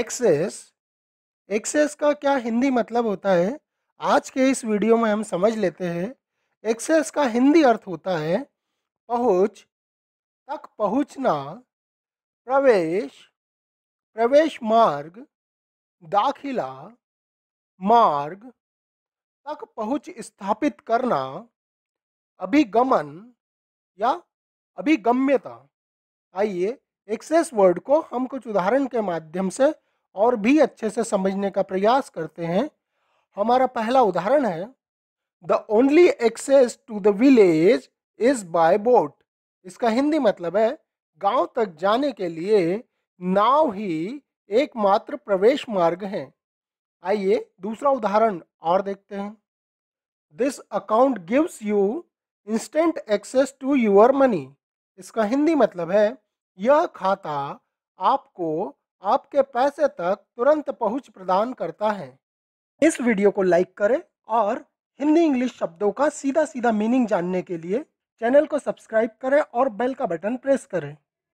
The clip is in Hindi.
एक्सेस एक्सेस का क्या हिंदी मतलब होता है आज के इस वीडियो में हम समझ लेते हैं एक्सेस का हिंदी अर्थ होता है पहुंच तक पहुंचना प्रवेश प्रवेश मार्ग दाखिला मार्ग तक पहुंच स्थापित करना अभिगमन या अभिगम्यता आइए एक्सेस वर्ड को हम कुछ उदाहरण के माध्यम से और भी अच्छे से समझने का प्रयास करते हैं हमारा पहला उदाहरण है the only access to the village is by boat इसका हिंदी मतलब है गांव तक जाने के लिए नाव ही एकमात्र प्रवेश मार्ग है आइए दूसरा उदाहरण और देखते हैं this account gives you instant access to your money इसका हिंदी मतलब है यह खाता आपको आपके पैसे तक तुरंत पहुंच प्रदान करता है इस वीडियो को लाइक करें और हिंदी इंग्लिश शब्दों का सीधा सीधा मीनिंग जानने के लिए चैनल को सब्सक्राइब करें और बेल का बटन प्रेस करें